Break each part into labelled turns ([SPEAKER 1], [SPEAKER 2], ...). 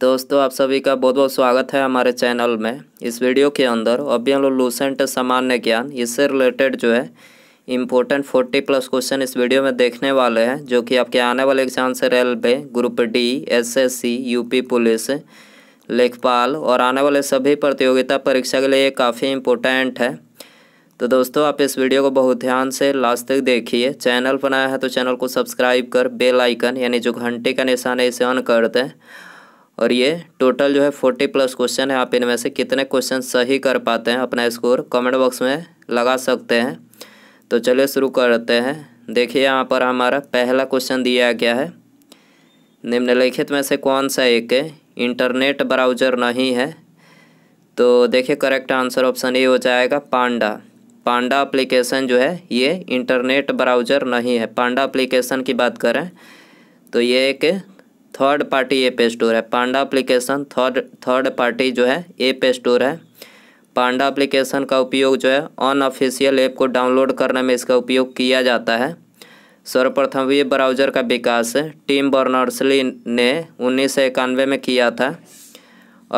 [SPEAKER 1] दोस्तों आप सभी का बहुत बहुत स्वागत है हमारे चैनल में इस वीडियो के अंदर अभी हम लोग लूसेंट सामान्य ज्ञान इससे रिलेटेड जो है इम्पोर्टेंट फोर्टी प्लस क्वेश्चन इस वीडियो में देखने वाले हैं जो कि आपके आने वाले एग्जाम से railway group D SSC UP police लेखपाल और आने वाले सभी प्रतियोगिता परीक्षा के लिए ये काफ़ी इम्पोर्टेंट है तो दोस्तों आप इस वीडियो को बहुत ध्यान से लास्ट तक देखिए चैनल बनाया है तो चैनल को सब्सक्राइब कर बेल आइकन यानी जो घंटे का निशान है इसे ऑन कर दें और ये टोटल जो है फोर्टी प्लस क्वेश्चन है आप इनमें से कितने क्वेश्चन सही कर पाते हैं अपना स्कोर कमेंट बॉक्स में लगा सकते हैं तो चलिए शुरू करते हैं देखिए यहाँ पर हमारा पहला क्वेश्चन दिया गया है निम्नलिखित में से कौन सा एक है इंटरनेट ब्राउज़र नहीं है तो देखिए करेक्ट आंसर ऑप्शन ए हो जाएगा पांडा पांडा एप्लीकेशन जो है ये इंटरनेट ब्राउज़र नहीं है पांडा एप्लीकेशन की बात करें तो ये एक थर्ड पार्टी पे स्टोर है panda application third third party जो है पे स्टोर है पांडा एप्लीकेशन का उपयोग जो है अनऑफिशियल ऐप को डाउनलोड करने में इसका उपयोग किया जाता है सर्वप्रथम ये ब्राउज़र का विकास टीम बर्नर्सली ने उन्नीस में किया था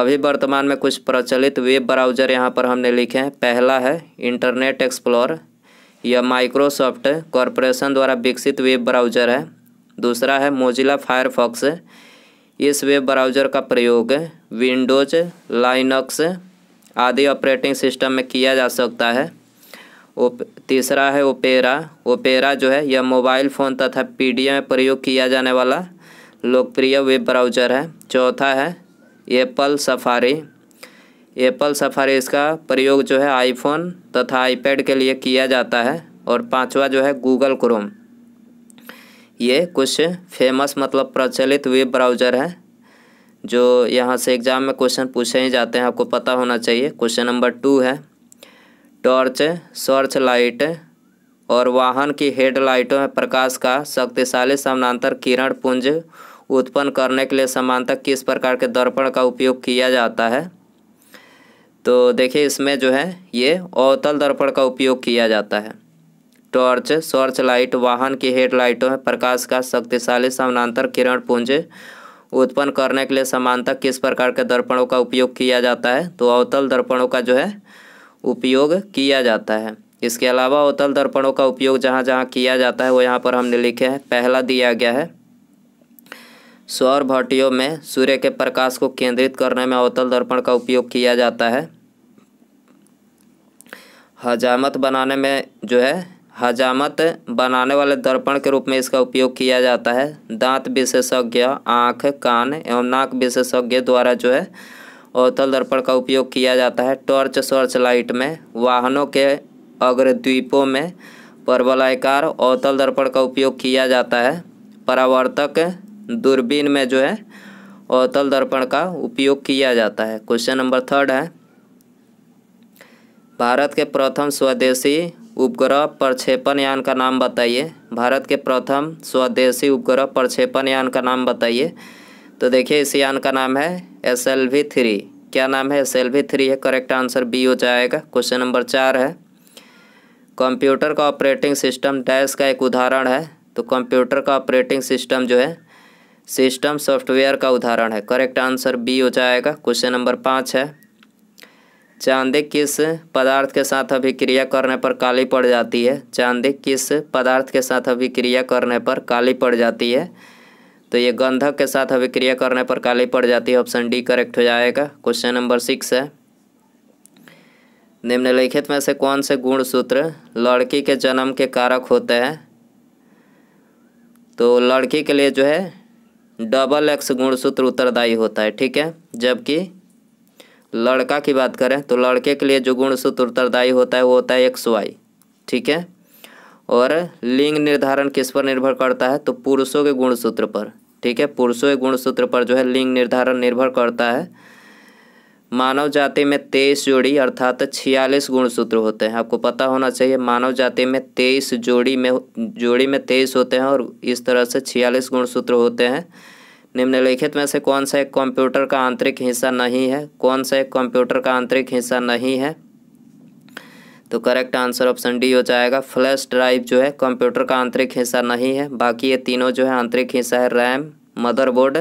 [SPEAKER 1] अभी वर्तमान में कुछ प्रचलित वेब ब्राउज़र यहाँ पर हमने लिखे हैं पहला है इंटरनेट एक्सप्लोर यह माइक्रोसॉफ्ट कॉरपोरेशन द्वारा विकसित वेब ब्राउज़र है दूसरा है मोजिला फायरफॉक्स इस वेब ब्राउज़र का प्रयोग विंडोज लाइनक्स आदि ऑपरेटिंग सिस्टम में किया जा सकता है ओप तीसरा है ओपेरा ओपेरा जो है यह मोबाइल फ़ोन तथा पी में प्रयोग किया जाने वाला लोकप्रिय वेब ब्राउज़र है चौथा है एप्पल सफारी एप्पल सफारी इसका प्रयोग जो है आईफोन तथा आईपैड के लिए किया जाता है और पांचवा जो है गूगल क्रोम ये कुछ फेमस मतलब प्रचलित वेब ब्राउज़र हैं जो यहाँ से एग्ज़ाम में क्वेश्चन पूछे ही जाते हैं आपको पता होना चाहिए क्वेश्चन नंबर टू है टॉर्च सर्च लाइट और वाहन की हेडलाइटों में प्रकाश का शक्तिशाली समानांतर किरण पुंज उत्पन्न करने के लिए समानता किस प्रकार के दर्पण का उपयोग किया जाता है तो देखिए इसमें जो है ये अवतल दर्पण का उपयोग किया जाता है टॉर्च सर्च लाइट वाहन की हेडलाइटों में प्रकाश का शक्तिशाली समानांतर किरण पुंज उत्पन्न करने के लिए समानता किस प्रकार के दर्पणों का उपयोग किया जाता है तो अवतल दर्पणों का जो है उपयोग किया जाता है इसके अलावा अवतल दर्पणों का उपयोग जहाँ जहाँ किया जाता है वो यहाँ पर हमने लिखे हैं पहला दिया गया है सौर भट्टियों में सूर्य के प्रकाश को केंद्रित करने में अवतल दर्पण का उपयोग किया जाता है हजामत बनाने में जो है हजामत बनाने वाले दर्पण के रूप में इसका उपयोग किया जाता है दांत विशेषज्ञ आँख कान एवं नाक विशेषज्ञ द्वारा जो है अवतल दर्पण का उपयोग किया जाता है टॉर्च सर्च लाइट में वाहनों के अग्रद्वीपों में परवलायकार अवतल दर्पण का उपयोग किया जाता है परावर्तक दूरबीन में जो है अवतल दर्पण का उपयोग किया जाता है क्वेश्चन नंबर थर्ड है भारत के प्रथम स्वदेशी उपग्रह प्रक्षेपण यान का नाम बताइए भारत के प्रथम स्वदेशी उपग्रह प्रक्षेपण यान का नाम बताइए तो देखिए इस यान का नाम है एस एल वी थ्री क्या नाम है एस एल वी थ्री है करेक्ट आंसर बी हो जाएगा क्वेश्चन नंबर चार है कंप्यूटर का ऑपरेटिंग सिस्टम डैश का एक उदाहरण है तो कंप्यूटर का ऑपरेटिंग सिस्टम जो है सिस्टम सॉफ्टवेयर का उदाहरण है करेक्ट आंसर बी हो जाएगा क्वेश्चन नंबर पाँच है चांदी किस पदार्थ के साथ अभिक्रिया करने पर काली पड़ जाती है चांदी किस पदार्थ के साथ अभिक्रिया करने पर काली पड़ जाती है तो ये गंधक के साथ अभिक्रिया करने पर काली पड़ जाती है ऑप्शन डी करेक्ट हो जाएगा क्वेश्चन नंबर सिक्स है निम्नलिखित में से कौन से गुण सूत्र लड़की के जन्म के कारक होते हैं तो लड़की के लिए जो है डबल एक्स गुणसूत्र उत्तरदायी होता है ठीक है जबकि लड़का की बात करें तो लड़के के लिए जो गुण सूत्र उत्तरदायी होता है वो होता है एक्स वाई ठीक है और लिंग निर्धारण किस पर निर्भर करता है तो पुरुषों के गुण सूत्र पर ठीक है पुरुषों के गुण सूत्र पर जो है लिंग निर्धारण निर्भर करता है मानव जाति में तेईस जोड़ी अर्थात छियालीस गुणसूत्र होते हैं आपको पता होना चाहिए मानव जाति में तेईस जोड़ी में जोड़ी में तेईस होते हैं और इस तरह से छियालीस गुणसूत्र होते हैं निम्नलिखित में से कौन सा एक कंप्यूटर का आंतरिक हिस्सा नहीं है कौन सा एक कंप्यूटर का आंतरिक हिस्सा नहीं है तो करेक्ट आंसर ऑप्शन डी हो जाएगा फ्लैश ड्राइव जो है कंप्यूटर का आंतरिक हिस्सा नहीं है बाकी ये तीनों जो है आंतरिक हिस्सा है रैम मदरबोर्ड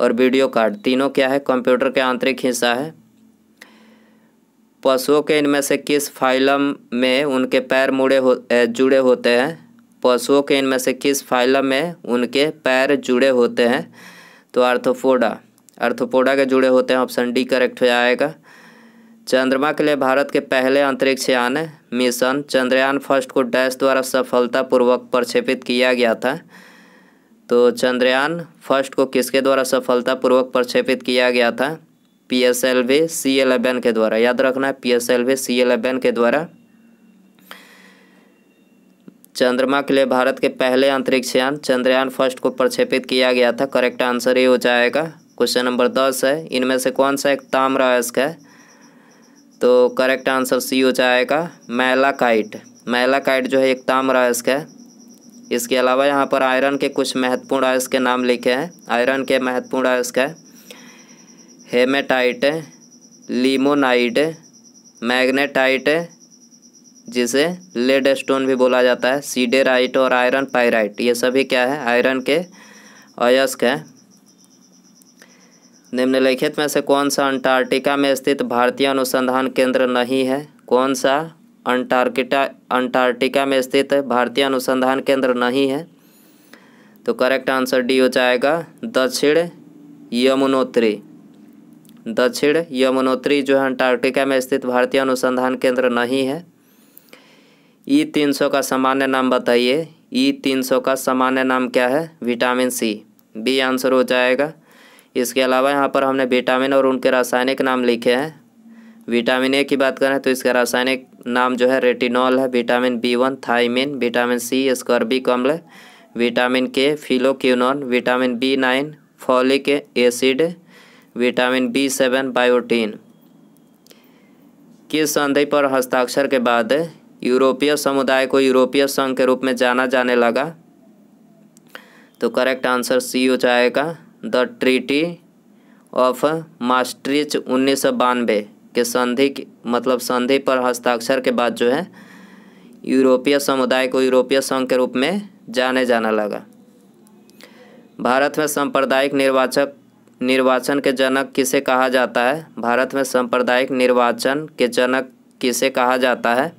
[SPEAKER 1] और वीडियो कार्ड तीनों क्या है कंप्यूटर के आंतरिक हिस्सा है पशुओं के इनमें से किस फाइलम में उनके पैर मुड़े हो जुड़े होते हैं पशुओं के इनमें से किस फाइलम में उनके पैर जुड़े होते हैं तो अर्थोपोडा अर्थोपोडा के जुड़े होते हैं ऑप्शन डी करेक्ट हो जाएगा चंद्रमा के लिए भारत के पहले अंतरिक्ष यान मिशन चंद्रयान फर्स्ट को डैश द्वारा सफलतापूर्वक प्रक्षेपित किया गया था तो चंद्रयान फर्स्ट को किसके द्वारा सफलतापूर्वक प्रक्षेपित किया गया था P S L V C eleven के द्वारा याद रखना है P S L V C eleven के द्वारा चंद्रमा के लिए भारत के पहले अंतरिक्ष यान चंद्रयान फर्स्ट को प्रक्षेपित किया गया था करेक्ट आंसर ये हो जाएगा क्वेश्चन नंबर दस है इनमें से कौन सा एक ताम्र अयस्क है तो करेक्ट आंसर सी हो जाएगा मैला काइट मैला काइट जो है एक ताम्र अयस्क है इसके अलावा यहाँ पर आयरन के कुछ महत्वपूर्ण आयस के नाम लिखे हैं आयरन के महत्वपूर्ण आयस है हेमेटाइट लीमोनाइड मैग्नेटाइट जिसे लेड स्टोन भी बोला जाता है सीडेराइट और आयरन पाइराइट ये सभी क्या है आयरन के अयस्क हैं निम्नलिखित में से कौन सा अंटार्कटिका में स्थित भारतीय अनुसंधान केंद्र नहीं है कौन सा अंटार्कटिका अंटार्कटिका में स्थित भारतीय अनुसंधान केंद्र नहीं है तो करेक्ट आंसर डी हो जाएगा दक्षिण यमुनोत्री दक्षिण यमुनोत्री जो है अंटार्कटिका में स्थित भारतीय अनुसंधान केंद्र नहीं है ई तीन सौ का सामान्य नाम बताइए ई तीन सौ का सामान्य नाम क्या है विटामिन सी बी आंसर हो जाएगा इसके अलावा यहाँ पर हमने विटामिन और उनके रासायनिक नाम लिखे हैं विटामिन ए की बात करें तो इसका रासायनिक नाम जो है रेटिनॉल है vitamin B one thiamine vitamin C ascorbic अम्ल vitamin K phylloquinone vitamin B nine folic acid vitamin B seven biotin किस संधि पर हस्ताक्षर के बाद यूरोपीय समुदाय को यूरोपीय संघ के रूप में जाना जाने लगा तो करेक्ट आंसर सी हो जाएगा द ट्रीटी ऑफ मास्ट्रिच उन्नीस के संधि मतलब संधि पर हस्ताक्षर के बाद जो है यूरोपीय समुदाय को यूरोपीय संघ के रूप में जाने जाना लगा भारत में सांप्रदायिक निर्वाचक निर्वाचन के जनक किसे कहा जाता है भारत में सांप्रदायिक निर्वाचन के जनक किसे कहा जाता है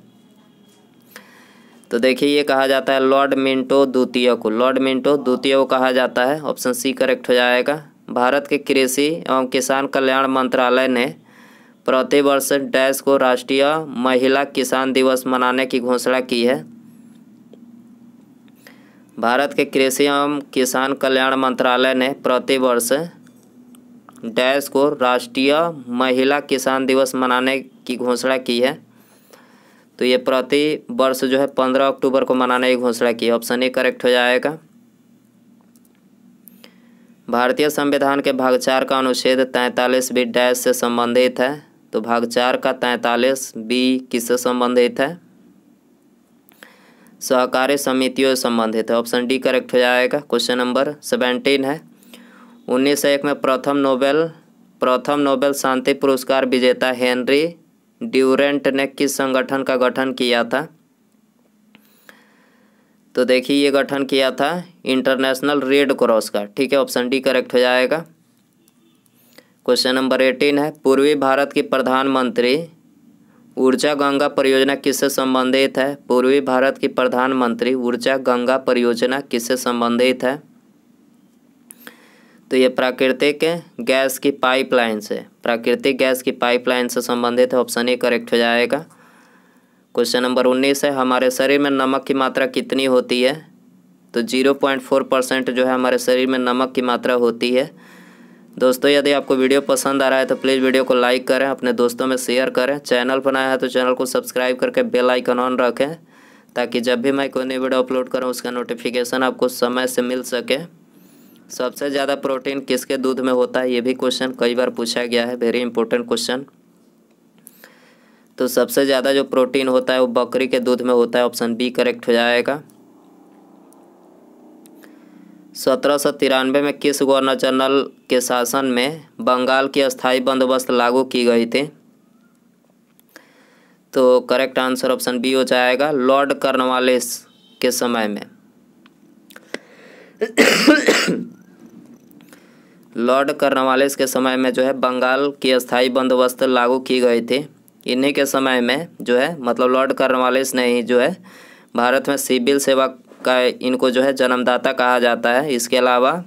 [SPEAKER 1] तो देखिए ये कहा जाता है लॉर्ड मिंटो द्वितीय को लॉर्ड मिंटो द्वितीय को कहा जाता है ऑप्शन सी करेक्ट हो जाएगा भारत के कृषि एवं किसान कल्याण मंत्रालय ने प्रतिवर्ष डैश को राष्ट्रीय महिला किसान दिवस मनाने की घोषणा की है भारत के कृषि एवं किसान कल्याण मंत्रालय ने प्रतिवर्ष डैश को राष्ट्रीय महिला किसान दिवस मनाने की घोषणा की है तो ये प्रति वर्ष जो है पंद्रह अक्टूबर को मनाने की घोषणा की ऑप्शन ए करेक्ट हो जाएगा भारतीय संविधान के भाग चार का अनुच्छेद तैंतालीस बी डैश से संबंधित है तो भाग चार का तैंतालीस बी किससे संबंधित है सहकारी समितियों से संबंधित है ऑप्शन डी करेक्ट हो जाएगा क्वेश्चन नंबर सेवेंटीन है उन्नीस सौ एक में प्रथम नोबेल प्रथम नोबेल शांति पुरस्कार विजेता हेनरी ड्यूरेंट ने किस संगठन का गठन किया था तो देखिए ये गठन किया था इंटरनेशनल रेड क्रॉस का ठीक है ऑप्शन डी करेक्ट हो जाएगा क्वेश्चन नंबर एटीन है पूर्वी भारत की प्रधानमंत्री ऊर्जा गंगा परियोजना किससे संबंधित है पूर्वी भारत की प्रधानमंत्री ऊर्जा गंगा परियोजना किससे संबंधित है तो ये प्राकृतिक गैस की पाइपलाइन से प्राकृतिक गैस की पाइपलाइन से संबंधित है ऑप्शन ए करेक्ट हो जाएगा क्वेश्चन नंबर उन्नीस है हमारे शरीर में नमक की मात्रा कितनी होती है तो जीरो पॉइंट फोर परसेंट जो है हमारे शरीर में नमक की मात्रा होती है दोस्तों यदि आपको वीडियो पसंद आ रहा है तो प्लीज़ वीडियो को लाइक करें अपने दोस्तों में शेयर करें चैनल बनाया है तो चैनल को सब्सक्राइब करके बेल आइकन ऑन रखें ताकि जब भी मैं कोई नई वीडियो अपलोड करूँ उसका नोटिफिकेशन आपको समय से मिल सके सबसे ज़्यादा प्रोटीन किसके दूध में होता है ये भी क्वेश्चन कई बार पूछा गया है वेरी इंपॉर्टेंट क्वेश्चन तो सबसे ज़्यादा जो प्रोटीन होता है वो बकरी के दूध में होता है ऑप्शन बी करेक्ट हो जाएगा सत्रह सौ तिरानवे में किस गवर्नर जनरल के शासन में बंगाल की स्थायी बंदोबस्त लागू की गई थी तो करेक्ट आंसर ऑप्शन बी हो जाएगा लॉर्ड कर्नवालिस के समय में लॉर्ड कर्नवालिस के समय में जो है बंगाल की स्थायी बंदोबस्त लागू की गई थी इन्हीं के समय में जो है मतलब लॉर्ड कर्नवालिस ने ही जो है भारत में सिविल सेवा का इनको जो है जन्मदाता कहा जाता है इसके अलावा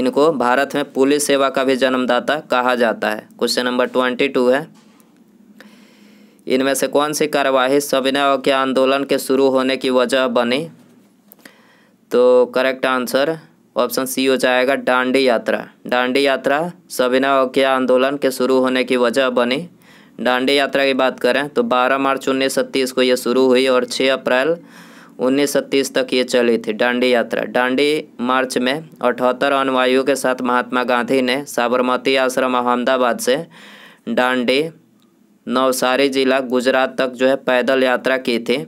[SPEAKER 1] इनको भारत में पुलिस सेवा का भी जन्मदाता कहा जाता है क्वेश्चन नंबर ट्वेंटी टू है इनमें से कौन सी कार्यवाही सविनय के आंदोलन के शुरू होने की वजह बनी तो करेक्ट आंसर ऑप्शन सी हो जाएगा डांडी यात्रा डांडी यात्रा सबिना अवज्ञा आंदोलन के शुरू होने की वजह बनी डांडी यात्रा की बात करें तो 12 मार्च उन्नीस को ये शुरू हुई और 6 अप्रैल उन्नीस तक ये चली थी डांडी यात्रा डांडी मार्च में अठहत्तर अनुवायु के साथ महात्मा गांधी ने साबरमती आश्रम अहमदाबाद से डांडी नवसारी जिला गुजरात तक जो है पैदल यात्रा की थी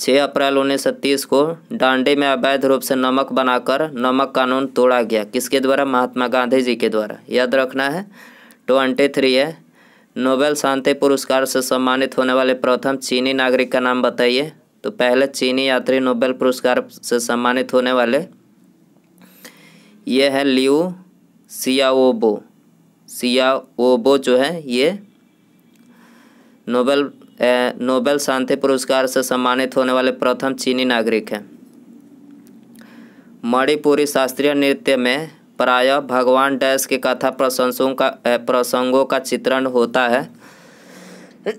[SPEAKER 1] 6 अप्रैल उन्नीस को डांडे में अवैध रूप से नमक बनाकर नमक कानून तोड़ा गया किसके द्वारा महात्मा गांधी जी के द्वारा याद रखना है ट्वेंटी थ्री है नोबेल शांति पुरस्कार से सम्मानित होने वाले प्रथम चीनी नागरिक का नाम बताइए तो पहले चीनी यात्री नोबेल पुरस्कार से सम्मानित होने वाले ये है लियो सियाओबो सियाओबो जो है ये नोबेल नोबेल शांति पुरस्कार से सम्मानित होने वाले प्रथम चीनी नागरिक हैं मणिपुरी शास्त्रीय नृत्य में प्रायः भगवान डैश के कथा प्रसंगों का प्रसंगों का चित्रण होता है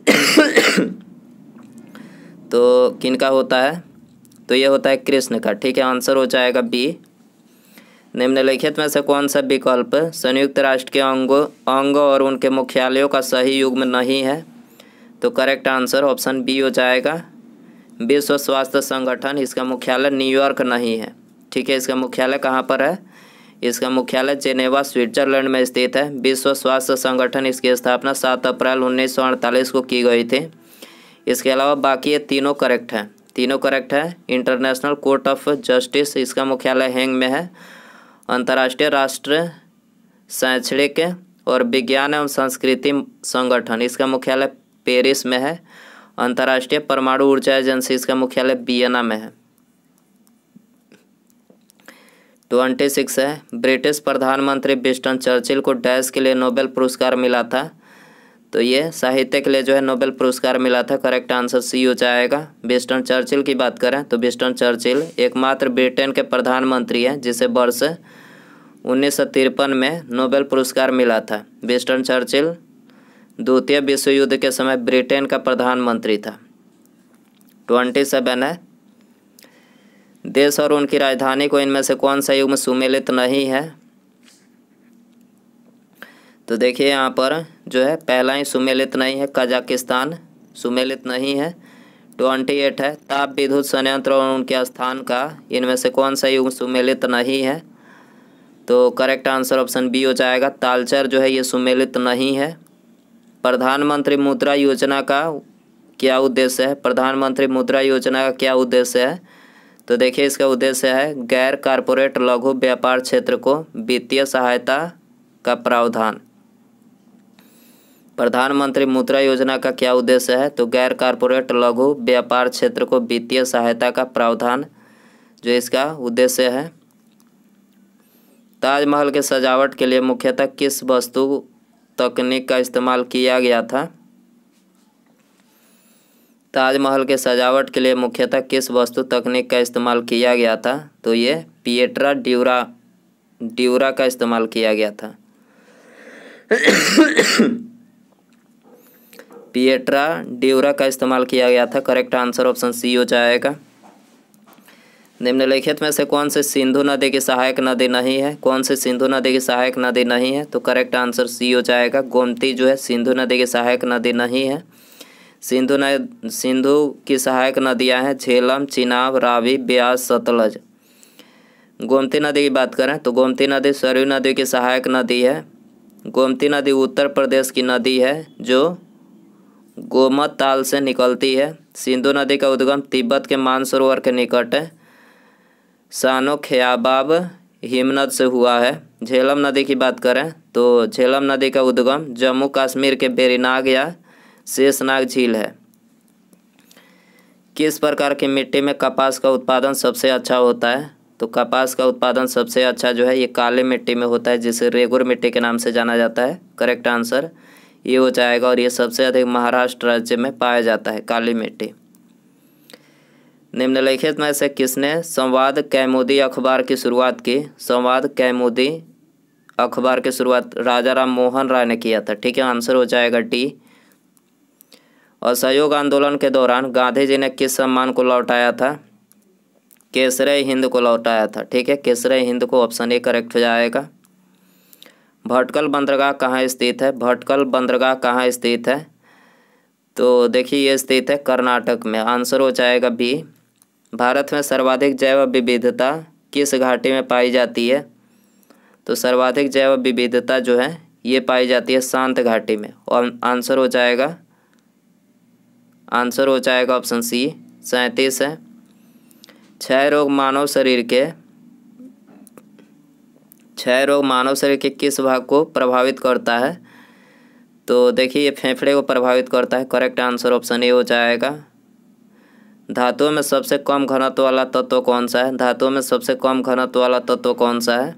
[SPEAKER 1] तो किनका होता है तो ये होता है कृष्ण का ठीक है आंसर हो जाएगा बी निम्नलिखित में से कौन सा विकल्प संयुक्त राष्ट्र के अंगों अंग और उनके मुख्यालयों का सही युग्म नहीं है तो करेक्ट आंसर ऑप्शन बी हो जाएगा विश्व स्वास्थ्य संगठन इसका मुख्यालय न्यूयॉर्क नहीं है ठीक है इसका मुख्यालय कहाँ पर है इसका मुख्यालय जेनेवा स्विट्जरलैंड में स्थित है विश्व स्वास्थ्य संगठन इसकी स्थापना सात अप्रैल उन्नीस को की गई थी इसके अलावा बाकी ये तीनों करेक्ट हैं तीनों करेक्ट है इंटरनेशनल कोर्ट ऑफ जस्टिस इसका मुख्यालय हैंग में है अंतर्राष्ट्रीय राष्ट्र शैक्षणिक और विज्ञान एवं संस्कृति संगठन इसका मुख्यालय पेरिस में है अंतर्राष्ट्रीय परमाणु ऊर्जा एजेंसी इसका मुख्यालय बियना में है ट्वेंटी सिक्स है ब्रिटिश प्रधानमंत्री बिस्टन चर्चिल को डैश के लिए नोबेल पुरस्कार मिला था तो ये साहित्य के लिए जो है नोबेल पुरस्कार मिला था करेक्ट आंसर सी हो जाएगा विस्टन चर्चिल की बात करें तो बिस्टन चर्चिल एकमात्र ब्रिटेन के प्रधानमंत्री हैं जिसे वर्ष उन्नीस में नोबेल पुरस्कार मिला था विस्टन चर्चिल द्वितीय विश्व युद्ध के समय ब्रिटेन का प्रधानमंत्री था ट्वेंटी सेवन है देश और उनकी राजधानी को इनमें से कौन सा में सुमेलित नहीं है तो देखिए यहाँ पर जो है पहला ही सुमेलित नहीं है कजाकिस्तान सुमेलित नहीं है ट्वेंटी एट है ताप विद्युत संयंत्र और उनके स्थान का इनमें से कौन सा युग सुमेलित नहीं है तो करेक्ट आंसर ऑप्शन बी हो जाएगा तालचर जो है ये सुमेलित नहीं है प्रधानमंत्री मुद्रा योजना का क्या उद्देश्य है प्रधानमंत्री मुद्रा योजना का क्या उद्देश्य है तो देखिए इसका उद्देश्य है गैर कारपोरेट लघु व्यापार क्षेत्र को वित्तीय सहायता का प्रावधान प्रधानमंत्री मुद्रा योजना का क्या उद्देश्य है तो गैर कारपोरेट लघु व्यापार क्षेत्र को वित्तीय सहायता का प्रावधान जो इसका उद्देश्य है ताजमहल के सजावट के लिए मुख्यतः किस वस्तु तकनीक का इस्तेमाल किया गया था ताजमहल के सजावट के लिए मुख्यतः किस वस्तु तकनीक का इस्तेमाल किया गया था तो ये पिएट्रा ड्यूरा ड्यूरा का इस्तेमाल किया गया था पिएट्रा ड्यूरा का इस्तेमाल किया गया था करेक्ट आंसर ऑप्शन सी हो जाएगा निम्नलिखित में से कौन से सिंधु नदी की सहायक नदी नहीं है कौन से सिंधु नदी की सहायक नदी नहीं है तो करेक्ट आंसर सी हो जाएगा गोमती जो है सिंधु नदी की सहायक नदी नहीं है सिंधु न सिंधु की सहायक नदियां हैं झेलम चिनाब रावी ब्यास सतलज गोमती नदी की बात करें तो गोमती नदी सरयू नदी की सहायक नदी है गोमती नदी उत्तर प्रदेश की नदी है जो गोमत ताल से निकलती है सिंधु नदी का उद्गम तिब्बत के मानसरोवर के निकट है सानोख्याबाब हिमनद से हुआ है झेलम नदी की बात करें तो झेलम नदी का उद्गम जम्मू कश्मीर के बेरीनाग या शेषनाग झील है किस प्रकार की मिट्टी में कपास का उत्पादन सबसे अच्छा होता है तो कपास का उत्पादन सबसे अच्छा जो है ये काली मिट्टी में होता है जिसे रेगुर मिट्टी के नाम से जाना जाता है करेक्ट आंसर ये हो जाएगा और ये सबसे अधिक महाराष्ट्र राज्य में पाया जाता है काली मिट्टी निम्नलिखित में से किसने संवाद कैमोदी अखबार की शुरुआत की संवाद कैमोदी अखबार की शुरुआत राजा राम मोहन राय ने किया था ठीक है आंसर हो जाएगा डी सहयोग आंदोलन के दौरान गांधी जी ने किस सम्मान को लौटाया था केसरे हिंद को लौटाया था ठीक है केसरे हिंद को ऑप्शन ए करेक्ट हो जाएगा भटकल बंदरगाह कहाँ स्थित है भटकल बंदरगाह कहाँ स्थित है तो देखिए ये स्थित है कर्नाटक में आंसर हो जाएगा बी भारत में सर्वाधिक जैव विविधता किस घाटी में पाई जाती है तो सर्वाधिक जैव विविधता जो है ये पाई जाती है शांत घाटी में और आंसर हो जाएगा आंसर हो जाएगा ऑप्शन सी सैंतीस है क्षय रोग मानव शरीर के क्षय रोग मानव शरीर के किस भाग को प्रभावित करता है तो देखिए ये फेफड़े को प्रभावित करता है करेक्ट आंसर ऑप्शन ए हो जाएगा धातुओं में सबसे कम घनत्व वाला तत्व कौन सा है धातुओं में सबसे कम घनत्व वाला तत्व कौन सा है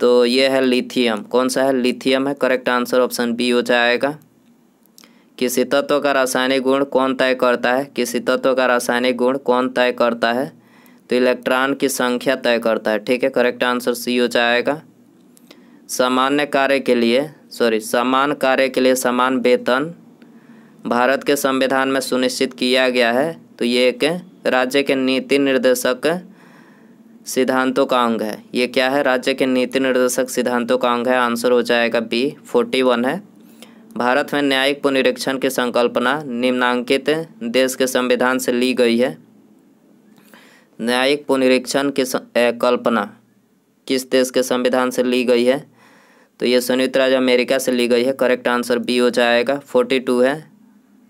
[SPEAKER 1] तो ये है लिथियम कौन सा है लिथियम है करेक्ट आंसर ऑप्शन बी हो जाएगा किसी तत्व का रासायनिक गुण कौन तय करता है किसी तत्व का रासायनिक गुण कौन तय करता है तो इलेक्ट्रॉन की संख्या तय करता है ठीक है करेक्ट आंसर सी हो जाएगा सामान्य कार्य के लिए सॉरी समान कार्य के लिए समान वेतन भारत के संविधान में सुनिश्चित किया गया है तो ये एक राज्य के नीति निर्देशक सिद्धांतों का अंग है ये क्या है राज्य के नीति निर्देशक सिद्धांतों का अंग है आंसर हो जाएगा बी फोर्टी वन है भारत में न्यायिक पुनरीक्षण की संकल्पना निम्नांकित देश के संविधान से ली गई है न्यायिक पुनरीक्षण की कल्पना किस देश के संविधान से ली गई है तो ये संयुक्त राज्य अमेरिका से ली गई है करेक्ट आंसर बी हो जाएगा फोर्टी टू है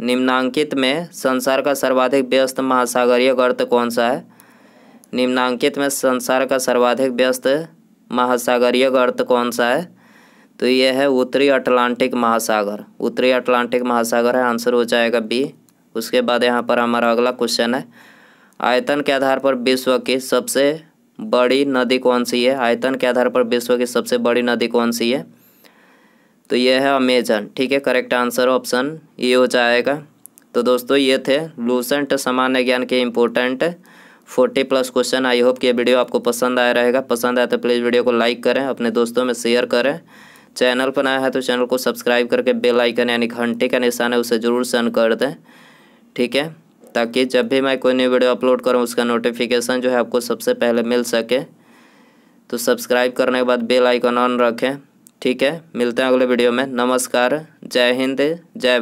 [SPEAKER 1] निम्नांकित में संसार का सर्वाधिक व्यस्त महासागरीय गर्त कौन सा है निम्नांकित में संसार का सर्वाधिक व्यस्त महासागरीय गर्त कौन सा है तो यह है उत्तरी अटलांटिक महासागर उत्तरी अटलांटिक महासागर है आंसर हो जाएगा बी उसके बाद यहाँ पर हमारा अगला क्वेश्चन है आयतन के आधार पर विश्व की सबसे बड़ी नदी कौन सी है आयतन के आधार पर विश्व की सबसे बड़ी नदी कौन सी है तो ये है अमेजन ठीक है करेक्ट आंसर ऑप्शन ये हो जाएगा तो दोस्तों ये थे लूसेंट सामान्य ज्ञान के important forty plus question I hope कि ये वीडियो आपको पसंद आया रहेगा पसंद आया तो प्लीज़ वीडियो को लाइक करें अपने दोस्तों में शेयर करें चैनल पर नया है तो चैनल को सब्सक्राइब करके बेल आइकन यानी घंटे का निशान है उसे ज़रूर सेंड कर दें ठीक है ताकि जब भी मैं कोई न्यू वीडियो अपलोड करूँ उसका नोटिफिकेशन जो है आपको सबसे पहले मिल सके तो सब्सक्राइब करने के बाद बेल आइकन ऑन रखें ठीक है मिलते हैं अगले वीडियो में नमस्कार जय हिंद जय